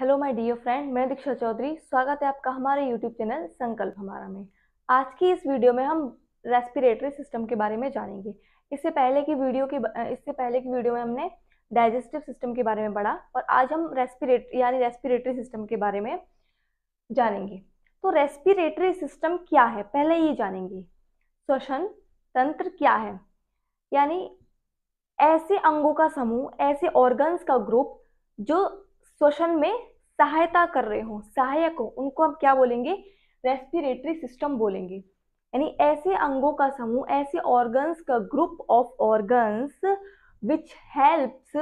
hello my dear friend मैं दीक्षा चौधरी स्वागत है आपका हमारे यूट्यूब चैनल संकल्प हमारा में आज की इस वीडियो में हम रेस्पिरेटरी सिस्टम के बारे में जानेंगे इससे पहले की वीडियो के इससे पहले की वीडियो में हमने डाइजेस्टिव सिस्टम के बारे में पढ़ा और आज हम रेस्पिरेट यानी रेस्पिरेटरी सिस्टम के बारे में जानेंगे तो रेस्पिरेटरी सिस्टम क्या है पहले ये जानेंगे श्वसन तंत्र क्या है यानी ऐसे अंगों का समूह ऐसे ऑर्गन्स का ग्रुप जो श्वसन में सहायता कर रहे हों सहायक हो उनको हम क्या बोलेंगे रेस्पिरेटरी सिस्टम बोलेंगे यानी ऐसे अंगों का समूह ऐसे ऑर्गन्स का group of organs which helps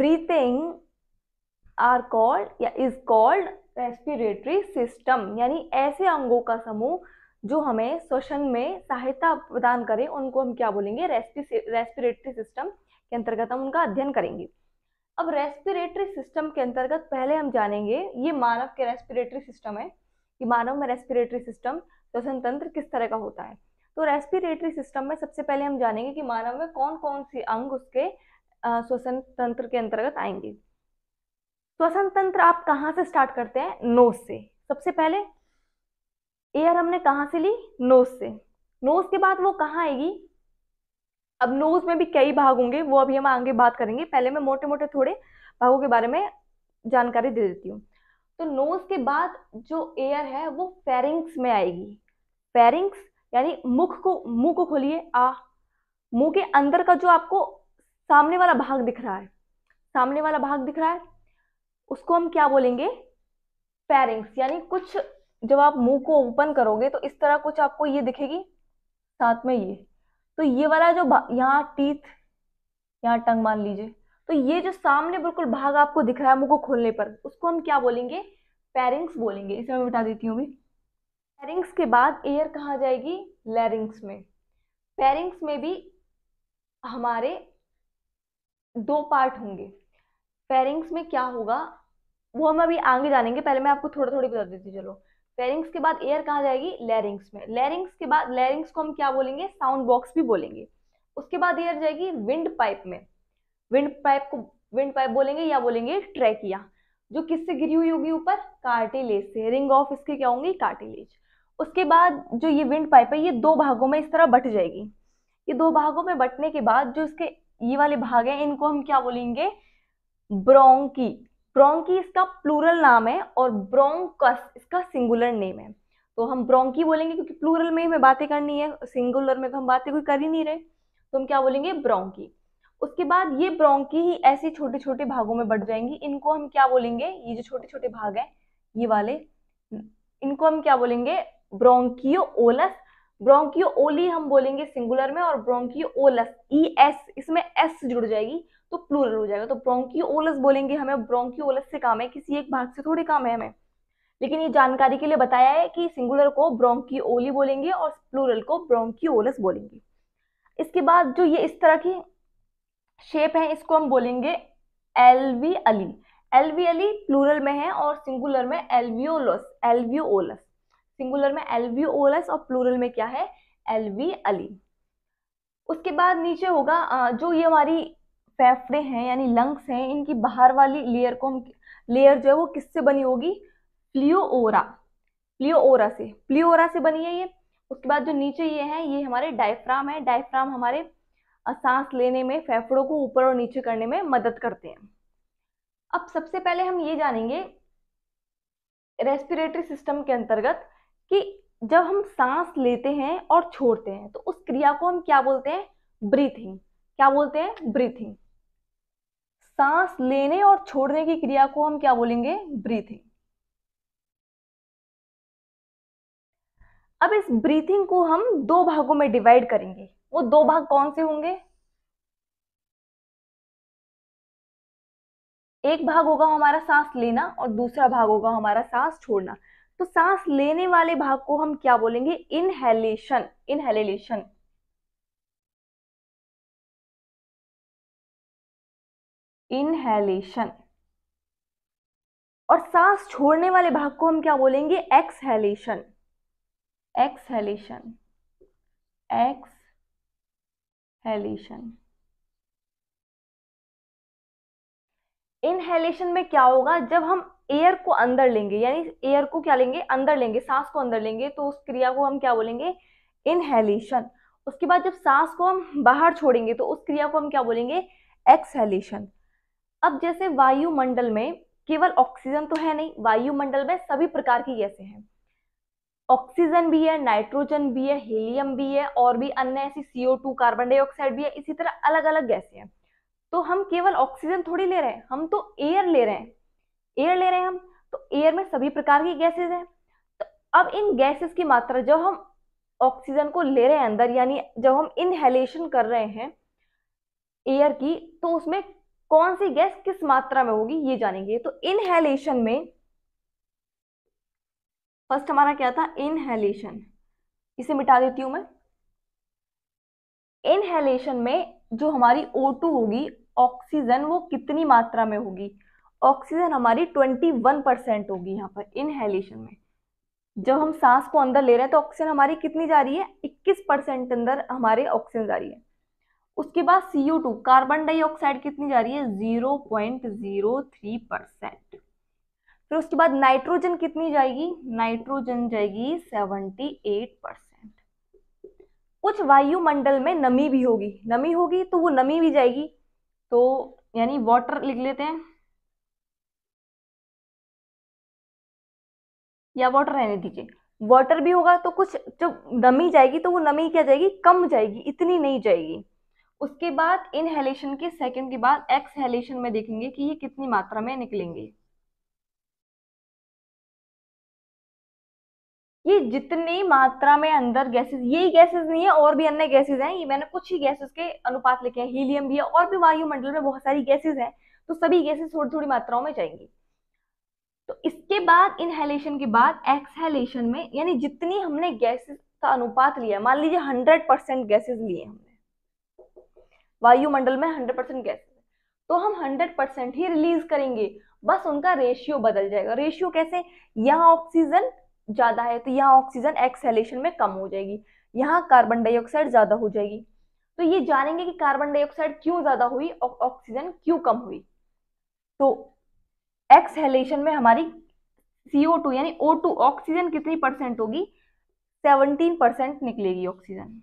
breathing are called या इज कॉल्ड रेस्पिरेटरी सिस्टम यानी ऐसे अंगों का समूह जो हमें श्वसन में सहायता प्रदान करें उनको हम क्या बोलेंगे रेस्पिरेटरी सिस्टम के अंतर्गत हम उनका अध्ययन करेंगे अब रेस्पिरेटरी सिस्टम के अंतर्गत पहले हम जानेंगे ये मानव के रेस्पिरेटरी सिस्टम है कि मानव में रेस्पिरेटरी सिस्टम श्वसन तंत्र किस तरह का होता है तो रेस्पिरेटरी सिस्टम में सबसे पहले हम जानेंगे कि मानव में कौन कौन से अंग उसके श्वसन तंत्र के अंतर्गत आएंगे श्वसन तंत्र आप कहाँ से स्टार्ट करते हैं नोज से सबसे पहले एयर हमने कहाँ से ली नोज से नोज के बाद वो कहाँ आएगी अब नोज में भी कई भाग होंगे वो अभी हम आगे बात करेंगे पहले मैं मोटे मोटे थोड़े भागों के बारे में जानकारी दे देती हूँ तो नोज के बाद जो एयर है वो फेरिंग्स में आएगी फेरिंग्स यानी मुख को मुंह को खोलिए आ मुंह के अंदर का जो आपको सामने वाला भाग दिख रहा है सामने वाला भाग दिख रहा है उसको हम क्या बोलेंगे फेरिंग्स यानी कुछ जब आप मुंह को ओपन करोगे तो इस तरह कुछ आपको ये दिखेगी साथ में ये तो ये वाला जो यहाँ टीथ यहाँ टंग मान लीजिए तो ये जो सामने बिल्कुल भाग आपको दिख रहा है मुंह को खोलने पर उसको हम क्या बोलेंगे पेरिंग्स बोलेंगे इसे मैं बता देती हूँ भी पेरिंग्स के बाद एयर कहाँ जाएगी लैरिंग्स में पेरिंग्स में भी हमारे दो पार्ट होंगे पेरिंग्स में क्या होगा वो हम अभी आगे जानेंगे पहले मैं आपको थोड़ा थोड़ी बता देती चलो फेरिंग्स के बाद एयर कहाँ जाएगी लेरिंग्स में लेरिंग्स के बाद लेरिंग्स को हम क्या बोलेंगे साउंड बॉक्स भी बोलेंगे उसके बाद एयर जाएगी विंड पाइप में विंड पाइप को विंड पाइप बोलेंगे या बोलेंगे ट्रैकिया जो किससे गिरी हुई होगी ऊपर कार्टिलेज से रिंग ऑफ इसके क्या होंगे कार्टिलेज उसके बाद जो ये विंड पाइप है ये दो भागों में इस तरह बट जाएगी ये दो भागों में बटने के बाद जो इसके ये वाले भाग हैं इनको हम क्या बोलेंगे ब्रोंकी ब्रोंकी इसका प्लूरल नाम है और ब्रोंकस इसका सिंगुलर नेम है तो हम ब्रोंकी बोलेंगे क्योंकि प्लूरल में हमें बातें करनी है सिंगुलर में तो हम बातें कोई कर ही नहीं रहे तो हम क्या बोलेंगे ब्रोंकी उसके बाद ये ब्रोंकी ही ऐसे छोटे छोटे भागों में बढ़ जाएंगी इनको हम क्या बोलेंगे ये जो छोटे छोटे भाग हैं ये वाले इनको हम क्या बोलेंगे ब्रोंकियो ओलस ब्रोंकियो ओली हम बोलेंगे सिंगुलर में और ब्रोंकियो ओलस ई एस इसमें एस जुड़ जाएगी तो प्लूरल हो जाएगा तो ब्रोंकियोलस बोलेंगे हमें ब्रोंकियोलस से काम है किसी एक भाग से थोड़ी काम है हमें लेकिन ये जानकारी के लिए बताया है कि सिंगुलर को ब्रोंकियोली बोलेंगे और प्लूरल को ब्रोंकियोलस बोलेंगे इसके बाद जो ये इस तरह की शेप है इसको हम बोलेंगे alveoli alveoli plural में है और सिंगुलर में एलवीओलस एलवीओलस सिंगुलर में एलवीओलस और प्लूरल में क्या है एलवी अली उसके बाद नीचे होगा जो ये हमारी फेफड़े हैं यानी लंग्स हैं इनकी बाहर वाली लेयर को हम लेयर जो है वो किससे बनी होगी प्लियोरा प्लियोरा से प्लियोरा से बनी है ये उसके बाद जो नीचे ये है ये हमारे डायफ्राम है डायफ्राम हमारे सांस लेने में फेफड़ों को ऊपर और नीचे करने में मदद करते हैं अब सबसे पहले हम ये जानेंगे रेस्पिरेटरी सिस्टम के अंतर्गत कि जब हम सांस लेते हैं और छोड़ते हैं तो उस क्रिया को हम क्या बोलते हैं ब्रीथिंग क्या बोलते हैं ब्रीथिंग सांस लेने और छोड़ने की क्रिया को हम क्या बोलेंगे ब्रीथिंग अब इस ब्रीथिंग को हम दो भागों में डिवाइड करेंगे वो दो भाग कौन से होंगे एक भाग होगा हमारा सांस लेना और दूसरा भाग होगा हमारा सांस छोड़ना तो सांस लेने वाले भाग को हम क्या बोलेंगे इनहेलेशन इनहेलेशन इनहेलेशन और सांस छोड़ने वाले भाग को हम क्या बोलेंगे एक्सहेलेशन एक्सहेलेशन हेलेशन इनहेलेशन में क्या होगा जब हम एयर को अंदर लेंगे यानी एयर को क्या लेंगे अंदर लेंगे सांस को अंदर लेंगे तो उस क्रिया को हम क्या बोलेंगे इनहेलेशन उसके बाद जब सांस को हम बाहर छोड़ेंगे तो उस क्रिया को हम क्या बोलेंगे एक्सहेलेशन अब जैसे वायुमंडल में केवल ऑक्सीजन तो है नहीं वायुमंडल में सभी प्रकार की गैसें हैं ऑक्सीजन भी है नाइट्रोजन भी है हीलियम भी है और भी अन्य ऐसी सीओ टू कार्बन डाइऑक्साइड भी है इसी तरह अलग अलग गैसें हैं तो हम केवल ऑक्सीजन थोड़ी ले रहे हैं हम तो एयर ले रहे हैं एयर ले रहे हैं हम तो एयर में सभी प्रकार की गैसेज हैं तो अब इन गैसेस की मात्रा जब हम ऑक्सीजन को ले रहे हैं अंदर यानी जब हम इनहेलेशन कर रहे हैं एयर की तो उसमें कौन सी गैस किस मात्रा में होगी ये जानेंगे तो इनहेलेशन में फर्स्ट हमारा क्या था इनहेलेशन इसे मिटा देती हूं मैं इनहेलेशन में जो हमारी O2 होगी ऑक्सीजन वो कितनी मात्रा में होगी ऑक्सीजन हमारी 21 परसेंट होगी यहाँ पर इनहेलेशन में जब हम सांस को अंदर ले रहे हैं तो ऑक्सीजन हमारी कितनी जा रही है 21 परसेंट अंदर हमारे ऑक्सीजन जा रही है उसके बाद CO2 कार्बन डाइऑक्साइड कितनी जा रही है zero point zero three percent फिर उसके बाद नाइट्रोजन कितनी जाएगी नाइट्रोजन जाएगी सेवेंटी एट परसेंट कुछ वायुमंडल में नमी भी होगी नमी होगी तो वो नमी भी जाएगी तो यानी वाटर लिख लेते हैं या वाटर रहने दीजिए वाटर भी होगा तो कुछ जब नमी जाएगी तो वो नमी क्या जाएगी कम जाएगी इतनी नहीं जाएगी उसके बाद इनहेलेशन के सेकंड के बाद एक्सहेलेशन में देखेंगे कि ये कितनी मात्रा में निकलेंगे ये जितनी मात्रा में अंदर गैसेस यही गैसेस नहीं है और भी अन्य गैसेस हैं ये मैंने कुछ ही गैसेस के अनुपात लिखे हैं हीलियम भी है और भी वायुमंडल में बहुत सारी गैसेस हैं तो सभी गैसेस थोड़ी थोड़ी मात्राओं में जाएंगी तो इसके बाद इनहेलेशन के बाद एक्सहेलेशन में यानी जितनी हमने गैसेस का अनुपात लिया मान लीजिए हंड्रेड परसेंट गैसेज लिए हमने वायुमंडल में हंड्रेड परसेंट गैस तो हम हंड्रेड परसेंट ही रिलीज करेंगे बस उनका रेशियो बदल जाएगा रेशियो कैसे यहाँ ऑक्सीजन ज़्यादा है तो यहाँ ऑक्सीजन एक्सेलेशन में कम हो जाएगी यहाँ कार्बन डाइऑक्साइड ज़्यादा हो जाएगी तो ये जानेंगे कि कार्बन डाइऑक्साइड क्यों ज़्यादा हुई और ऑक्सीजन क्यों कम हुई तो एक्सहेलेशन में हमारी सीओ टू यानी ओ टू ऑक्सीजन कितनी परसेंट होगी सेवनटीन परसेंट निकलेगी ऑक्सीजन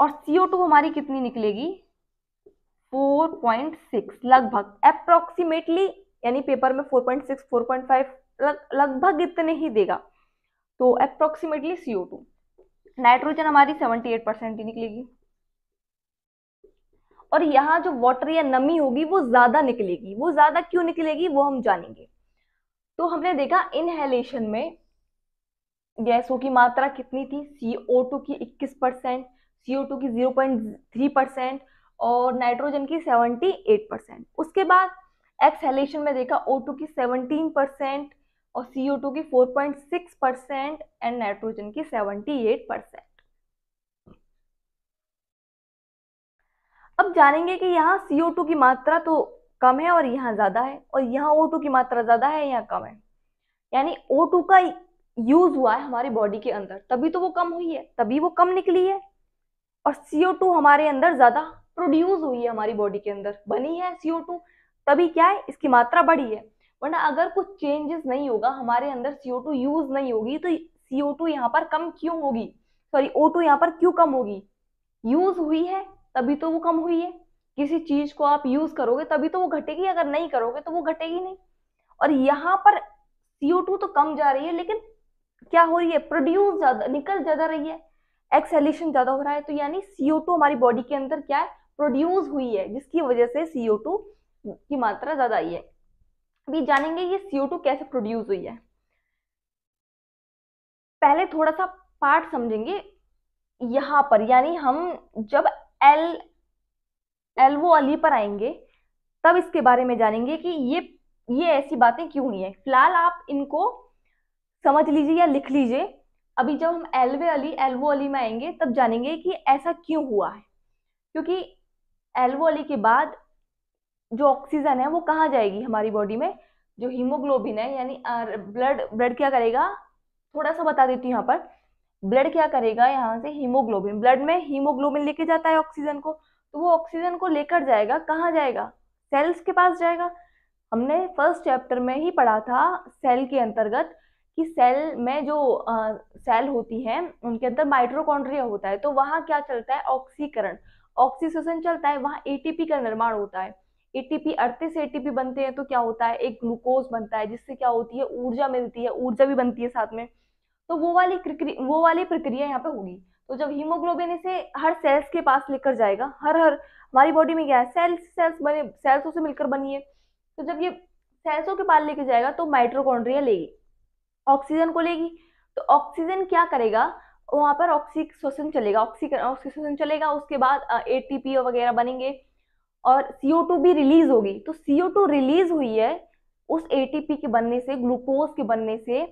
और CO2 हमारी कितनी निकलेगी 4.6 लगभग अप्रोक्सीमेटली यानी पेपर में 4.6 4.5 लगभग इतने ही देगा तो अप्रोक्सीमेटली CO2 नाइट्रोजन हमारी 78 परसेंट ही निकलेगी और यहाँ जो वाटर या नमी होगी वो ज्यादा निकलेगी वो ज्यादा क्यों निकलेगी वो हम जानेंगे तो हमने देखा इनहेलेशन में गैसों की मात्रा कितनी थी टू की 21 परसेंट टू की जीरो पॉइंट थ्री परसेंट और नाइट्रोजन की सेवेंटी एट परसेंट उसके बाद एक्सहेलेशन में देखा ओ टू की सेवनटीन परसेंट और सी ओ टू की four point six percent and nitrogen की सेवेंटी एट परसेंट अब जानेंगे कि यहाँ सी ओ टू की मात्रा तो कम है और यहाँ ज़्यादा है और यहाँ ओ टू की मात्रा ज़्यादा है यहाँ कम है यानी ओ टू का यूज़ हुआ है हमारी बॉडी के अंदर तभी तो वो कम हुई है तभी वो कम निकली है और CO2 हमारे अंदर ज़्यादा प्रोड्यूस हुई है हमारी बॉडी के अंदर बनी है CO2 तभी क्या है इसकी मात्रा बढ़ी है वरना अगर कुछ चेंजेस नहीं होगा हमारे अंदर CO2 यूज नहीं होगी तो CO2 यहाँ पर कम क्यों होगी सॉरी O2 यहाँ पर क्यों कम होगी यूज हुई है तभी तो वो कम हुई है किसी चीज को आप यूज करोगे तभी तो वो घटेगी अगर नहीं करोगे तो वो घटेगी नहीं और यहाँ पर CO2 तो कम जा रही है लेकिन क्या हो रही है प्रोड्यूस ज्यादा निकल ज्यादा रही है एक्सेलेशन ज्यादा हो रहा है तो यानी CO2 हमारी बॉडी के अंदर क्या है प्रोड्यूस हुई है जिसकी वजह से CO2 की मात्रा ज्यादा आई है अभी जानेंगे ये CO2 कैसे प्रोड्यूस हुई है पहले थोड़ा सा पार्ट समझेंगे यहां पर यानी हम जब एल एलवो अली पर आएंगे तब इसके बारे में जानेंगे कि ये ये ऐसी बातें क्यों हुई है फिलहाल आप इनको समझ लीजिए या लिख लीजिए अभी जब हम एलवे अली एल्वो अली में आएंगे तब जानेंगे कि ऐसा क्यों हुआ है क्योंकि एल्वो अली के बाद जो ऑक्सीजन है वो कहाँ जाएगी हमारी बॉडी में जो हीमोग्लोबिन है यानी ब्लड ब्लड क्या करेगा थोड़ा सा बता देती हूँ यहाँ पर ब्लड क्या करेगा यहाँ से हीमोग्लोबिन ब्लड में हीमोग्लोबिन लेके जाता है ऑक्सीजन को तो वो ऑक्सीजन को लेकर जाएगा कहाँ जाएगा सेल्स के पास जाएगा हमने फर्स्ट चैप्टर में ही पढ़ा था सेल के अंतर्गत कि सेल में जो आ, सेल होती है उनके अंदर माइट्रोकॉन्ड्रिया होता है तो वहाँ क्या चलता है ऑक्सीकरण ऑक्सीसेशन चलता है वहाँ एटीपी का निर्माण होता है एटीपी अड़तीस एटीपी बनते हैं तो क्या होता है एक ग्लूकोज बनता है जिससे क्या होती है ऊर्जा मिलती है ऊर्जा भी बनती है साथ में तो वो वाली वो वाली प्रक्रिया यहाँ पे होगी तो जब हीमोग्लोबिन इसे हर सेल्स के पास लेकर जाएगा हर हर हमारी बॉडी में क्या है सेल्स सेल्स बने सेल्सों से मिलकर बनी है तो जब ये सेल्सों के पास लेकर जाएगा तो माइट्रोकॉन्ड्रिया लेगी ऑक्सीजन को लेगी तो ऑक्सीजन क्या करेगा वहाँ पर ऑक्सी श्वसन चलेगा ऑक्सी ऑक्सी श्वसन चलेगा उसके बाद ए टी पी वगैरह बनेंगे और सी ओ टू भी रिलीज होगी तो सी ओ टू रिलीज हुई है उस ए टी पी के बनने से ग्लूकोज के बनने से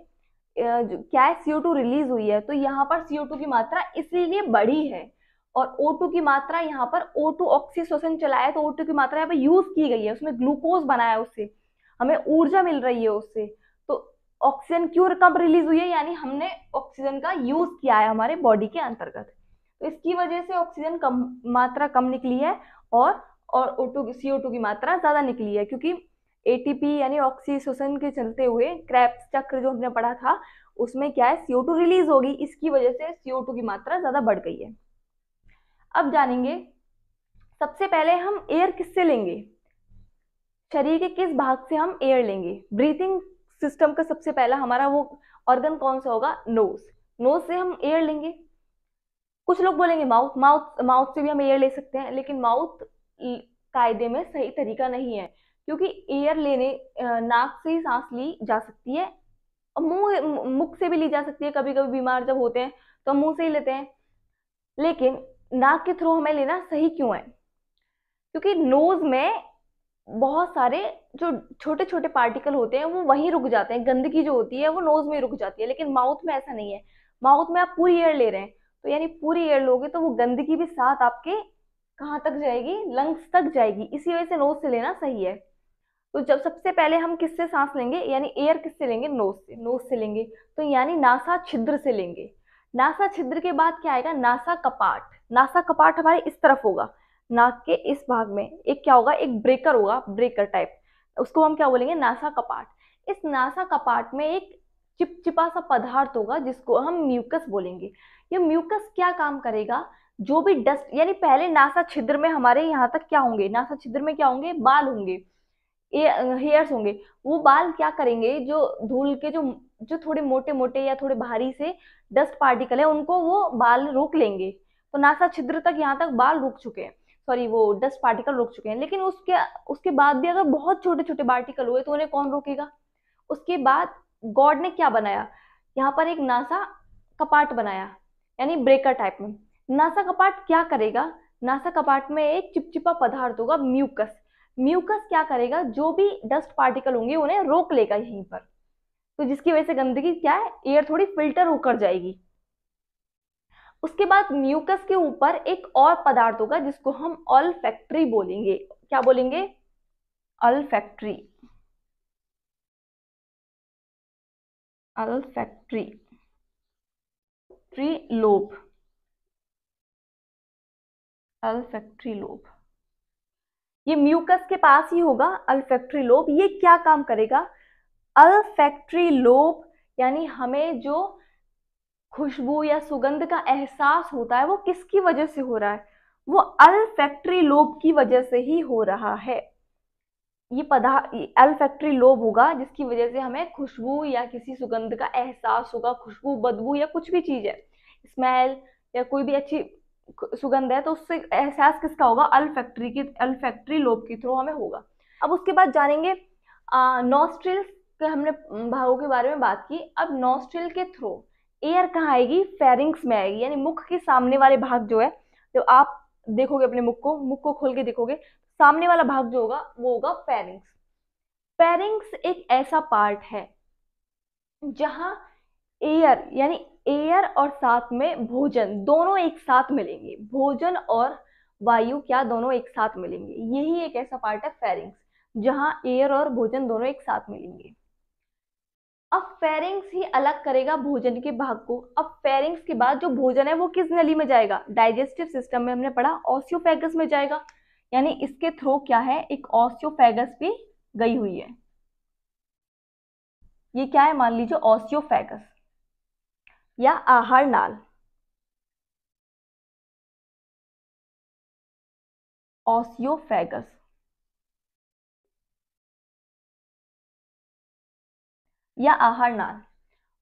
क्या है सी ओ टू रिलीज हुई है तो यहाँ पर सी ओ टू की मात्रा इसलिए बढ़ी है और ओ टू की मात्रा यहाँ पर ओ टू ऑक्सी श्वसन चलाया तो ओ टू की मात्रा यहाँ पर यूज की गई है उसमें ग्लूकोज बनाया है उससे हमें ऊर्जा मिल रही है उससे ऑक्सीजन क्यों कब रिलीज हुई है यानी हमने ऑक्सीजन का यूज किया है हमारे बॉडी के अंतर्गत तो इसकी वजह से ऑक्सीजन कम मात्रा कम निकली है और और ओ टू सी की मात्रा ज़्यादा निकली है क्योंकि एटीपी यानी ऑक्सीशोषण के चलते हुए क्रैप्स चक्र जो हमने पढ़ा था उसमें क्या है सीओ टू रिलीज होगी इसकी वजह से सीओ टू की मात्रा ज़्यादा बढ़ गई है अब जानेंगे सबसे पहले हम एयर किससे लेंगे शरीर के किस भाग से हम एयर लेंगे ब्रीथिंग सिस्टम का सबसे पहला हमारा वो ऑर्गन कौन सा होगा नोज नोज से हम एयर लेंगे कुछ लोग बोलेंगे माउथ माउथ माउथ से भी हम एयर ले सकते हैं लेकिन माउथ कायदे में सही तरीका नहीं है क्योंकि एयर लेने नाक से ही सांस ली जा सकती है मुंह मुख से भी ली जा सकती है कभी कभी बीमार जब होते हैं तो हम मुंह से ही लेते हैं लेकिन नाक के थ्रू हमें लेना सही क्यों है क्योंकि नोज में बहुत सारे जो छोटे छोटे पार्टिकल होते हैं वो वहीं रुक जाते हैं गंदगी जो होती है वो नोज में रुक जाती है लेकिन माउथ में ऐसा नहीं है माउथ में आप पूरी एयर ले रहे हैं तो यानी पूरी एयर लोगे तो वो गंदगी भी साथ आपके कहाँ तक जाएगी लंग्स तक जाएगी इसी वजह से नोज से लेना सही है तो जब सबसे पहले हम किससे सांस लेंगे यानी एयर किससे लेंगे नोज से नोज से लेंगे तो यानी नासा छिद्र से लेंगे नासा छिद्र के बाद क्या आएगा नासा कपाट नासा कपाट हमारे इस तरफ होगा नाक के इस भाग में एक क्या होगा एक ब्रेकर होगा ब्रेकर टाइप उसको हम क्या बोलेंगे नासा कपाट इस नासा कपाट में एक चिपचिपा सा पदार्थ होगा जिसको हम म्यूकस बोलेंगे ये म्यूकस क्या काम करेगा जो भी डस्ट यानी पहले नासा छिद्र में हमारे यहाँ तक क्या होंगे नासा छिद्र में क्या होंगे बाल होंगे हेयर्स होंगे वो बाल क्या करेंगे जो धूल के जो जो थोड़े मोटे मोटे या थोड़े भारी से डस्ट पार्टिकल है उनको वो बाल रोक लेंगे तो नासा छिद्र तक यहाँ तक बाल रुक चुके हैं सॉरी वो डस्ट पार्टिकल रुक चुके हैं लेकिन उसके उसके बाद भी अगर बहुत छोटे छोटे पार्टिकल हुए तो उन्हें कौन रोकेगा उसके बाद गॉड ने क्या बनाया यहाँ पर एक नासा कपाट बनाया यानी ब्रेकर टाइप में नासा कपाट क्या करेगा नासा कपाट में एक चिपचिपा पदार्थ होगा म्यूकस म्यूकस क्या करेगा जो भी डस्ट पार्टिकल होंगे उन्हें रोक लेगा यहीं पर तो जिसकी वजह से गंदगी क्या है एयर थोड़ी फिल्टर होकर जाएगी उसके बाद म्यूकस के ऊपर एक और पदार्थ होगा जिसको हम ऑल फैक्ट्री बोलेंगे क्या बोलेंगे olfactory olfactory factory lobe olfactory lobe ये म्यूकस के पास ही होगा अल्फैक्ट्री लोब ये क्या काम करेगा अल्फैक्ट्री लोब यानी हमें जो खुशबू या सुगंध का एहसास होता है वो किसकी वजह से हो रहा है वो अल्फैक्ट्री लोब की वजह से ही हो रहा है ये पदा अल्फैक्ट्री लोब होगा जिसकी वजह से हमें खुशबू या किसी सुगंध का एहसास होगा खुशबू बदबू या कुछ भी चीज़ है स्मेल या कोई भी अच्छी सुगंध है तो उससे एहसास किसका होगा अल्फैक्ट्री की अल्फैक्ट्री लोब के थ्रू हमें होगा अब उसके बाद जानेंगे नोस्ट्रिल्स के हमने भागों के बारे में बात की अब नॉस्ट्रिल के थ्रू एयर कहाँ आएगी फेरिंग्स में आएगी यानी मुख के सामने वाले भाग जो है जब तो आप देखोगे अपने मुख को मुख को खोल के देखोगे सामने वाला भाग जो होगा वो होगा फेरिंग्स फेरिंग्स एक ऐसा पार्ट है जहां एयर यानी एयर और साथ में भोजन दोनों एक साथ मिलेंगे भोजन और वायु क्या दोनों एक साथ मिलेंगे यही एक ऐसा पार्ट है फेरिंग्स जहां एयर और भोजन दोनों एक साथ मिलेंगे अब फेरिंग्स ही अलग करेगा भोजन के भाग को अब फेरिंग्स के बाद जो भोजन है वो किस नली में जाएगा डाइजेस्टिव सिस्टम में हमने पढ़ा ऑसियोफेगस में जाएगा यानी इसके थ्रू क्या है एक ऑसियोफेगस भी गई हुई है ये क्या है मान लीजिए ऑसियोफेगस या आहार नाल ऑसियोफेगस या आहार नाल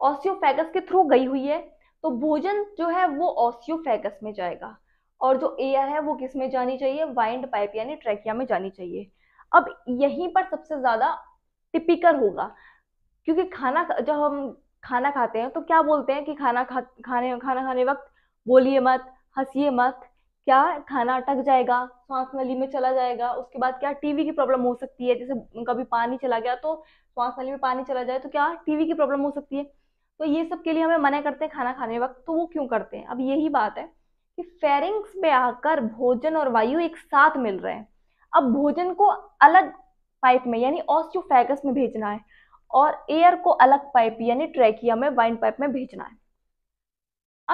ऑसियोफेगस के थ्रू गई हुई है तो भोजन जो है वो ऑसियोफेगस में जाएगा और जो एयर है वो किस में जानी चाहिए वाइंड पाइप यानी ट्रैकिया में जानी चाहिए अब यहीं पर सबसे ज़्यादा टिपिकल होगा क्योंकि खाना जब हम खाना खाते हैं तो क्या बोलते हैं कि खाना खा खाने खाना खाने वक्त बोलिए मत हंसीए मत क्या खाना अटक जाएगा श्वास नली में चला जाएगा उसके बाद क्या टीवी की प्रॉब्लम हो सकती है जैसे कभी पानी चला गया तो श्वास नली में पानी चला जाए तो क्या टीवी की प्रॉब्लम हो सकती है तो ये सब के लिए हमें मना करते हैं खाना खाने वक्त तो वो क्यों करते हैं अब यही बात है कि फेरिंग्स में आकर भोजन और वायु एक साथ मिल रहे हैं अब भोजन को अलग पाइप में यानी ऑस्टोफेगस में भेजना है और एयर को अलग पाइप यानी ट्रैकिया में वाइन पाइप में भेजना है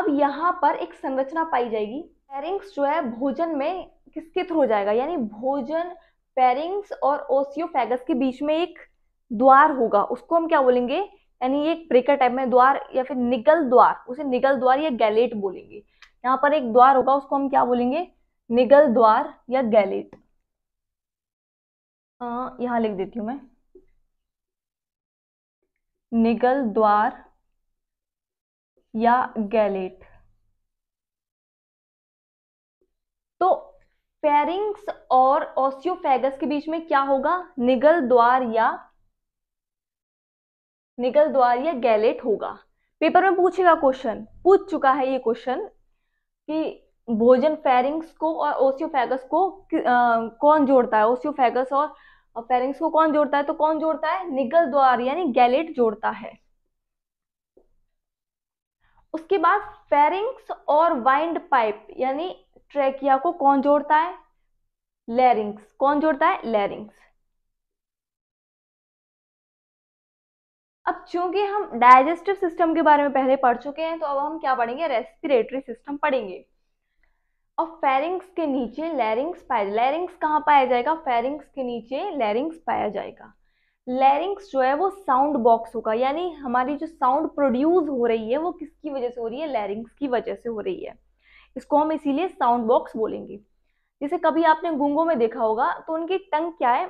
अब यहाँ पर एक संरचना पाई जाएगी पेरिंग्स जो है भोजन में किसके थ्रू जाएगा यानी भोजन पेरिंग्स और ओसियोफेगस के बीच में एक द्वार होगा उसको हम क्या बोलेंगे यानी ये एक ब्रेकर टाइप में द्वार या फिर निगल द्वार उसे निगल द्वार या गैलेट बोलेंगे यहाँ पर एक द्वार होगा उसको हम क्या बोलेंगे निगल द्वार या गैलेट यहाँ लिख देती हूँ मैं निगल द्वार या गैलेट तो पेरिंग्स और ओसियोफेगस के बीच में क्या होगा निगल द्वार या निगल द्वार या गैलेट होगा पेपर में पूछेगा क्वेश्चन पूछ चुका है ये क्वेश्चन कि भोजन फेरिंग्स को और ओसियोफेगस को आ, कौन जोड़ता है ओसियोफेगस और फेरिंग्स को कौन जोड़ता है तो कौन जोड़ता है निगल द्वार यानी गैलेट जोड़ता है उसके बाद फेरिंग्स और वाइंड पाइप यानी ट्रेकिया को कौन जोड़ता है लेरिंग्स कौन जोड़ता है लेरिंग्स अब चूंकि हम डाइजेस्टिव सिस्टम के बारे में पहले पढ़ चुके हैं तो अब हम क्या पढ़ेंगे रेस्पिरेटरी सिस्टम पढ़ेंगे और फेरिंग्स के नीचे लैरिंग्स पाया लैरिंग्स कहाँ पाया जाएगा फेरिंग्स के नीचे लैरिंग्स पाया जाएगा लैरिंग्स जो है वो साउंड बॉक्स होगा यानी हमारी जो साउंड प्रोड्यूस हो रही है वो किसकी वजह से हो रही है लैरिंग्स की वजह से हो रही है इसको हम इसीलिए साउंड बॉक्स बोलेंगे जैसे कभी आपने गूंगों में देखा होगा तो उनकी टंग क्या है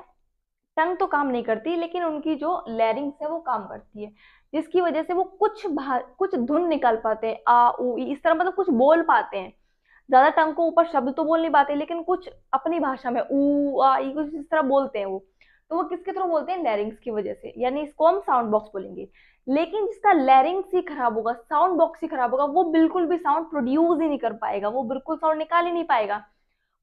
टंग तो काम नहीं करती लेकिन उनकी जो लैरिंग्स है वो काम करती है जिसकी वजह से वो कुछ कुछ धुन निकाल पाते हैं आ उ इस तरह मतलब कुछ बोल पाते हैं ज़्यादा टंग को ऊपर शब्द तो बोल नहीं पाते लेकिन कुछ अपनी भाषा में ऊ आ ई कुछ इस तरह बोलते हैं वो तो वो किसके थ्रू बोलते हैं लैरिंग्स की वजह से यानी इसको हम साउंड बॉक्स बोलेंगे लेकिन जिसका लैरिंग्स ही खराब होगा साउंड बॉक्स ही खराब होगा वो बिल्कुल भी साउंड प्रोड्यूस ही नहीं कर पाएगा वो बिल्कुल साउंड निकाल ही नहीं पाएगा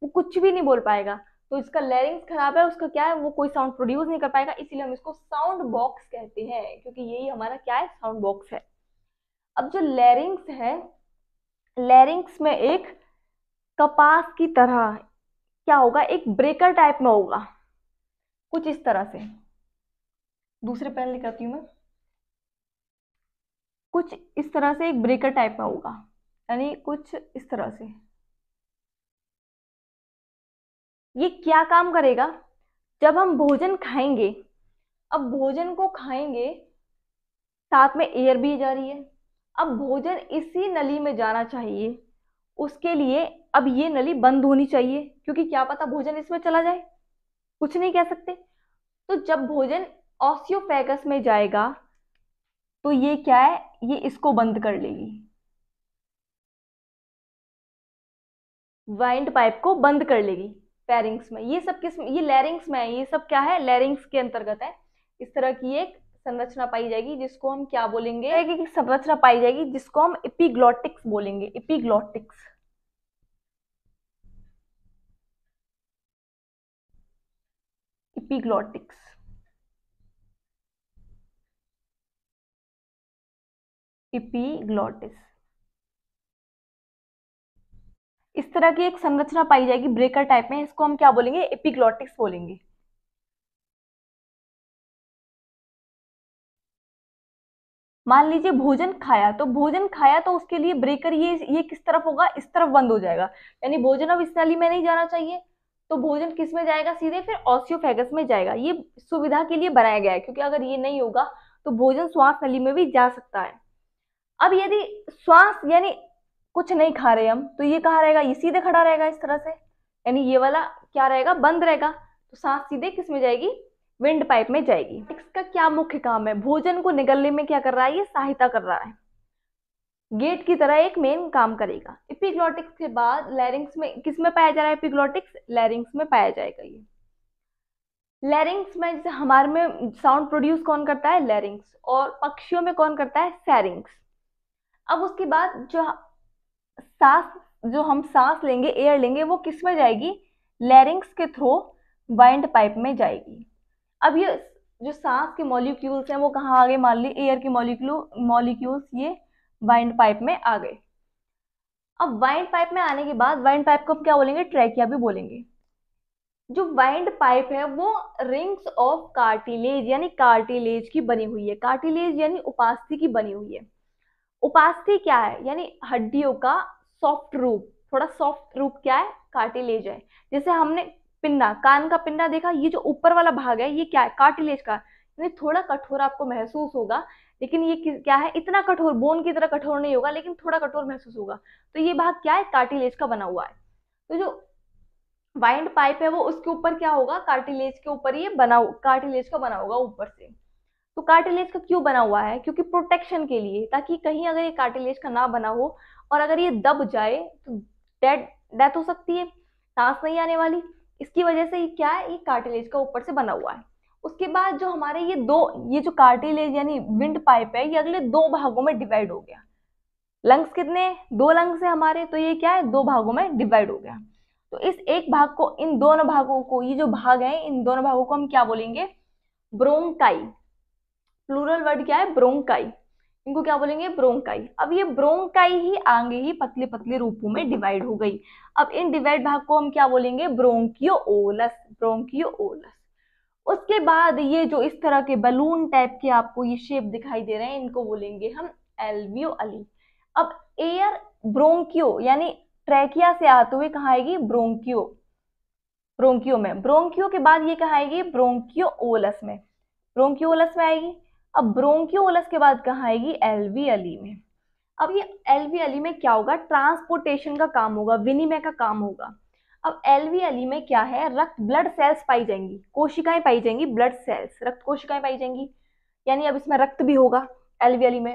वो कुछ भी नहीं बोल पाएगा तो इसका लैरिंग्स खराब है उसका क्या है वो कोई साउंड प्रोड्यूस नहीं कर पाएगा इसीलिए हम इसको साउंड बॉक्स कहते हैं क्योंकि यही हमारा क्या है साउंड बॉक्स है अब जो लैरिंग्स है लैरिंग्स में एक कपास की तरह क्या होगा एक ब्रेकर टाइप में होगा कुछ इस तरह से दूसरे पेन लिखाती हूँ मैं कुछ इस तरह से एक ब्रेकर टाइप का होगा यानी कुछ इस तरह से ये क्या काम करेगा जब हम भोजन खाएंगे अब भोजन को खाएंगे साथ में एयर भी जा रही है अब भोजन इसी नली में जाना चाहिए उसके लिए अब ये नली बंद होनी चाहिए क्योंकि क्या पता भोजन इसमें चला जाए कुछ नहीं कह सकते तो जब भोजन ऑसियोफेगस में जाएगा तो ये क्या है ये इसको बंद कर लेगी वाइंड पाइप को बंद कर लेगी पैरिंग्स में ये सब किस ये लैरिंग्स में है ये सब क्या है लैरिंग्स के अंतर्गत है इस तरह की एक संरचना पाई जाएगी जिसको हम क्या बोलेंगे कि संरचना पाई जाएगी जिसको हम इपिग्लॉटिक्स बोलेंगे इपिग्लॉटिक्स इपिग्लॉटिक्स इपीग्लॉटिस इस तरह की एक संरचना पाई जाएगी ब्रेकर टाइप में इसको हम क्या बोलेंगे एपिग्लॉटिक्स बोलेंगे मान लीजिए भोजन खाया तो भोजन खाया तो उसके लिए ब्रेकर ये ये किस तरफ होगा इस तरफ बंद हो जाएगा यानी भोजन अब इस नली में नहीं जाना चाहिए तो भोजन किस में जाएगा सीधे फिर ऑसियोफेगस में जाएगा ये सुविधा के लिए बनाया गया है क्योंकि अगर ये नहीं होगा तो भोजन श्वास नली में भी जा सकता है अब यदि श्वास यानी कुछ नहीं खा रहे हम तो ये कहाँ रहेगा ये सीधे खड़ा रहेगा इस तरह से यानी ये वाला क्या रहेगा बंद रहेगा तो सांस सीधे किस में जाएगी विंड पाइप में जाएगी इसका क्या मुख्य काम है भोजन को निगलने में क्या कर रहा है ये सहायता कर रहा है गेट की तरह एक मेन काम करेगा इपिग्लॉटिक्स के बाद लैरिंग्स में किस में पाया जा रहा है इपिग्लॉटिक्स लैरिंग्स में पाया जाएगा ये लैरिंग्स में जैसे हमारे में साउंड प्रोड्यूस कौन करता है लैरिंग्स और पक्षियों में कौन करता है सैरिंग्स अब उसके बाद जो सांस जो हम सांस लेंगे एयर लेंगे वो किस में जाएगी लैरिंग्स के थ्रू वाइंड पाइप में जाएगी अब ये जो सांस के मॉलिक्यूल्स हैं वो कहाँ आ गए मान ली एयर के मॉलिक्यूल मॉलिक्यूल्स ये वाइंड पाइप में आ गए अब वाइंड पाइप में आने के बाद वाइंड पाइप को हम क्या बोलेंगे ट्रैकिया भी बोलेंगे जो वाइंड पाइप है वो रिंग्स ऑफ कार्टिलेज यानी कार्टिलेज की बनी हुई है कार्टिलेज यानी उपास्थि की बनी हुई है उपास्थि क्या है यानी हड्डियों का सॉफ्ट रूप थोड़ा सॉफ्ट रूप क्या है कार्टिलेज है जैसे हमने पिंडा कान का पिंडा देखा ये जो ऊपर वाला भाग है ये क्या है कार्टिलेज का यानी थोड़ा कठोर आपको महसूस होगा लेकिन ये क्या है इतना कठोर बोन की तरह कठोर नहीं होगा लेकिन थोड़ा कठोर महसूस होगा तो ये भाग क्या है कार्टिलेज का बना हुआ है तो जो वाइंड पाइप है वो उसके ऊपर क्या होगा कार्टिलेज के ऊपर ये बना कार्टिलेज का बना होगा ऊपर से तो कार्टिलेज का क्यों बना हुआ है क्योंकि प्रोटेक्शन के लिए ताकि कहीं अगर ये कार्टिलेज का ना बना हो और अगर ये दब जाए तो डेड डेथ हो सकती है सांस नहीं आने वाली इसकी वजह से ये क्या है ये कार्टिलेज का ऊपर से बना हुआ है उसके बाद जो हमारे ये दो ये जो कार्टिलेज यानी विंड पाइप है ये अगले दो भागों में डिवाइड हो गया लंग्स कितने दो लंग्स है हमारे तो ये क्या है दो भागों में डिवाइड हो गया तो इस एक भाग को इन दोनों भागों को ये जो भाग है इन दोनों भागों को हम क्या बोलेंगे ब्रोंकाई प्लूरल वर्ड क्या है ब्रोंकाई इनको क्या बोलेंगे ब्रोंकाई अब ये ब्रोंकाई ही आगे ही पतले पतले रूपों में डिवाइड हो गई अब इन डिवाइड भाग को हम क्या बोलेंगे ब्रोंकियो ओलस उसके बाद ये जो इस तरह के बलून टाइप के आपको ये शेप दिखाई दे रहे हैं इनको बोलेंगे हम अली अब एयर ब्रोंकियो यानी ट्रैकिया से आते हुए कहा आएगी ब्रोंकियो ब्रोंकियो में ब्रोंकियो के बाद ये कहा आएगी ओलस में ओलस में आएगी अब ब्रोंक्यूलस के बाद कहाँ आएगी अली में अब ये अली में क्या होगा ट्रांसपोर्टेशन का काम होगा विनिमय का काम होगा अब अली में क्या है रक्त ब्लड सेल्स पाई जाएंगी कोशिकाएं पाई जाएंगी ब्लड सेल्स रक्त कोशिकाएं पाई जाएंगी यानी अब इसमें रक्त भी होगा अली में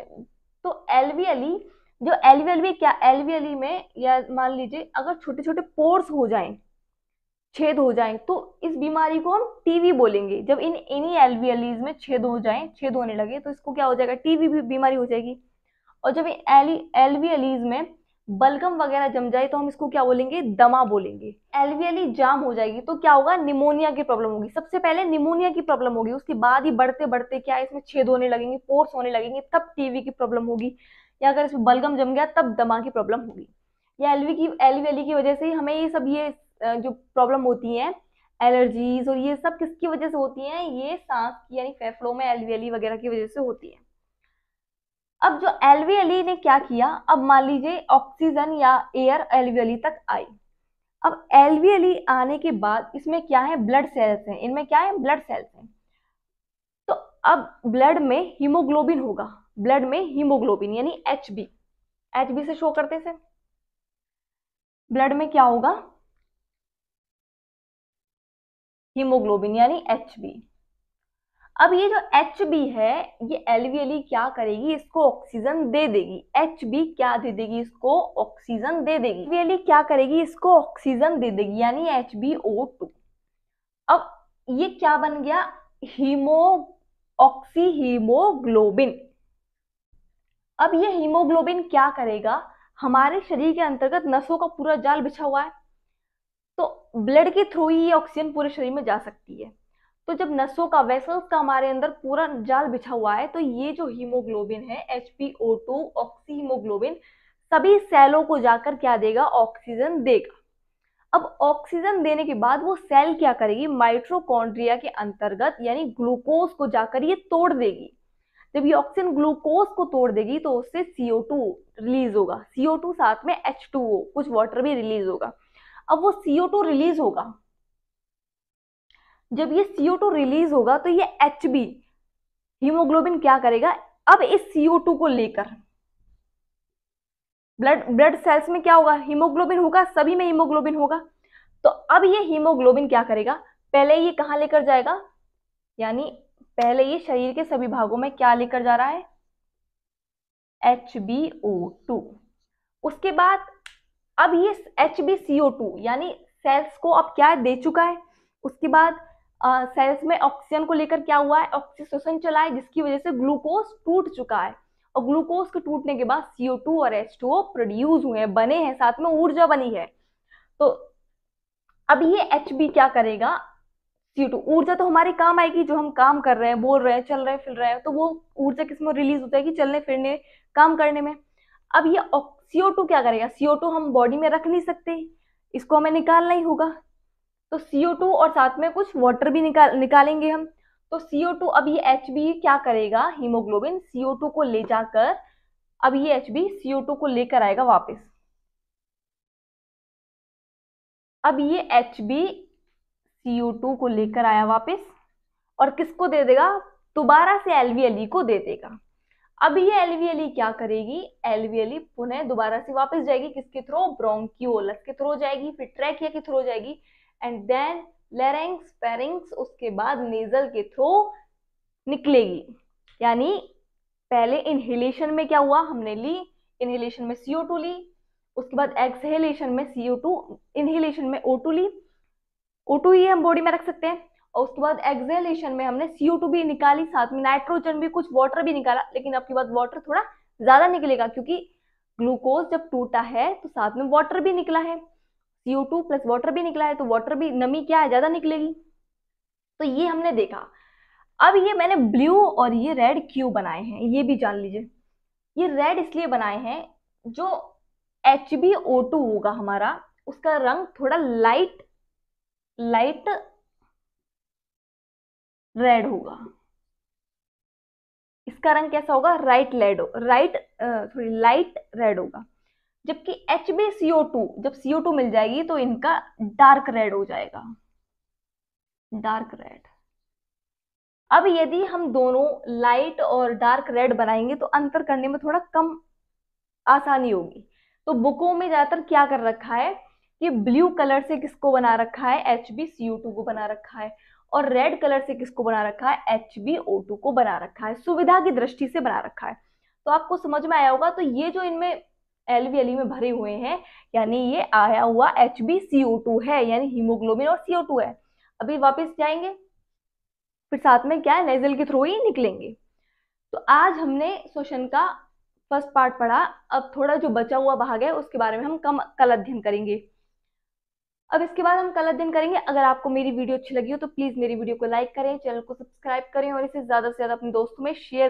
तो अली जो एलवी अली क्या अली में या मान लीजिए अगर छोटे छोटे पोर्स हो जाएं छेद हो जाएं तो इस बीमारी को हम टीवी बोलेंगे जब इन इन्हीं एलवीएलीज में छेद हो जाएं छेद होने लगे तो इसको क्या हो जाएगा टीवी भी बीमारी हो जाएगी और जब एलवीएलीज में बलगम वगैरह जम जाए तो हम इसको क्या बोलेंगे दमा बोलेंगे एलवीएली जाम हो जाएगी तो क्या होगा निमोनिया की प्रॉब्लम होगी सबसे पहले निमोनिया की प्रॉब्लम होगी उसके बाद ही बढ़ते बढ़ते क्या इसमें छेद होने लगेंगे पोर्स होने लगेंगे तब टीवी की प्रॉब्लम होगी या अगर इसमें बलगम जम गया तब दमा की प्रॉब्लम होगी या एलवी की एलवीएली की वजह से हमें ये सब ये जो प्रॉब्लम होती हैं एलर्जीज और ये सब किसकी वजह से होती हैं ये सांस की यानी फेफड़ों में एलवीएली वगैरह की वजह से होती है अब जो एलवीएली ने क्या किया अब मान लीजिए ऑक्सीजन या एयर एलवीएली तक आई अब एलवीएली आने के बाद इसमें क्या है ब्लड सेल्स हैं इनमें क्या है ब्लड सेल्स हैं तो अब ब्लड में हीमोग्लोबिन होगा ब्लड में हीमोग्लोबिन यानी एच बी से शो करते से ब्लड में क्या होगा हीमोग्लोबिन यानी एच अब ये जो एच बी है ये एलवीएली क्या करेगी इसको ऑक्सीजन दे देगी एच बी क्या दे देगी इसको ऑक्सीजन दे देगी एलवीएली क्या करेगी इसको ऑक्सीजन दे देगी यानी एच बी ओ टू अब ये क्या बन गया हीमो ऑक्सी हीमोग्लोबिन अब ये हीमोग्लोबिन क्या करेगा हमारे शरीर के अंतर्गत नसों का पूरा जाल बिछा हुआ है तो ब्लड के थ्रू ही ये ऑक्सीजन पूरे शरीर में जा सकती है तो जब नसों का वेसल्स का हमारे अंदर पूरा जाल बिछा हुआ है तो ये जो हीमोग्लोबिन है H P O two oxy haemoglobin सभी सेलों को जाकर क्या देगा ऑक्सीजन देगा अब ऑक्सीजन देने के बाद वो सेल क्या करेगी माइट्रोकॉन्ड्रिया के अंतर्गत यानी ग्लूकोज को जाकर ये तोड़ देगी जब ये ऑक्सीजन ग्लूकोज को तोड़ देगी तो उससे CO2 रिलीज होगा CO2 साथ में H2O कुछ वाटर भी रिलीज होगा अब वो सीओ टू रिलीज होगा जब ये सीओ टू रिलीज होगा तो ये एच बी हीमोग्लोबिन क्या करेगा अब इस सीओ टू को लेकर ब्लड ब्लड सेल्स में क्या होगा हीमोग्लोबिन होगा सभी में हीमोग्लोबिन होगा तो अब ये हीमोग्लोबिन क्या करेगा पहले ये कहाँ लेकर जाएगा यानी पहले ये शरीर के सभी भागों में क्या लेकर जा रहा है एच बी ओ टू उसके बाद अब ये H B C O two यानी सेल्स को अब क्या दे चुका है उसके बाद आ, सेल्स में ऑक्सीजन को लेकर क्या हुआ है ऑक्सीसेशन चला है जिसकी वजह से ग्लूकोज टूट चुका है और ग्लूकोज के टूटने के बाद सी और एच प्रोड्यूस हुए हैं बने हैं साथ में ऊर्जा बनी है तो अब ये एच क्या करेगा सी ऊर्जा तो हमारे काम आएगी जो हम काम कर रहे हैं बोल रहे हैं चल रहे हैं फिर रहे हैं तो वो ऊर्जा किसमें रिलीज होता है कि चलने फिरने काम करने में अब ये CO2 क्या करेगा CO2 हम बॉडी में रख नहीं सकते इसको हमें निकालना ही होगा तो CO2 और साथ में कुछ वाटर भी निकाल निकालेंगे हम तो CO2 अब ये बी क्या करेगा हीमोग्लोबिन CO2 को ले जाकर अब ये सीओ CO2 को लेकर आएगा वापस अब ये सीओ CO2 को लेकर आया वापस और किसको दे देगा दोबारा से एलवीएलई e को दे देगा अब ये एलवीएलई क्या करेगी एलवीएलई पुनः दोबारा से वापस जाएगी किसके थ्रू ब्रोंकियोलस के थ्रू जाएगी फिर ट्रैकिया के थ्रू जाएगी एंड देन लेरेंग्स पेरिंग्स उसके बाद नेजल के थ्रू निकलेगी यानी पहले इनहेलेशन में क्या हुआ हमने ली इनहेलेशन में सीओ टू ली उसके बाद एक्सहेलेशन में सीओ टू इनहेलेशन में ओ टू ली ओ टू ही हम बॉडी में रख सकते हैं और उसके बाद एक्सेलेशन में हमने सीओ टू भी निकाली साथ में नाइट्रोजन भी कुछ वाटर भी निकाला लेकिन आपके बाद वाटर थोड़ा ज़्यादा निकलेगा क्योंकि ग्लूकोज जब टूटा है तो साथ में वाटर भी निकला है सीओ टू प्लस वाटर भी निकला है तो वाटर भी नमी क्या है ज़्यादा निकलेगी तो ये हमने देखा अब ये मैंने ब्लू और ये रेड क्यों बनाए हैं ये भी जान लीजिए ये रेड इसलिए बनाए हैं जो एच बी ओ टू होगा हमारा उसका रंग थोड़ा लाइट लाइट रेड होगा इसका रंग कैसा होगा right led right sorry light red होगा जबकि एच बी सीओ टू जब सीओ टू मिल जाएगी तो इनका डार्क रेड हो जाएगा डार्क रेड अब यदि हम दोनों लाइट और डार्क रेड बनाएंगे तो अंतर करने में थोड़ा कम आसानी होगी तो बुकों में ज़्यादातर क्या कर रखा है कि ब्लू कलर से किसको बना रखा है एच बी सी टू को बना रखा है और रेड कलर से किसको बना रखा है एच को बना रखा है सुविधा की दृष्टि से बना रखा है तो आपको समझ में आया होगा तो ये जो इनमें एल वी एल में भरे हुए हैं यानी ये आया हुआ H B C O two है यानी हीमोग्लोबिन और सी ओ टू है अभी वापस जाएंगे फिर साथ में क्या है नेजल के थ्रू ही निकलेंगे तो आज हमने श्वसन का फर्स्ट पार्ट पढ़ा अब थोड़ा जो बचा हुआ भाग है उसके बारे में हम कम कल अध्ययन करेंगे अब इसके बाद हम कल दिन करेंगे अगर आपको मेरी वीडियो अच्छी लगी हो तो प्लीज़ मेरी वीडियो को लाइक करें चैनल को सब्सक्राइब करें और इसे ज़्यादा से ज़्यादा अपने दोस्तों में शेयर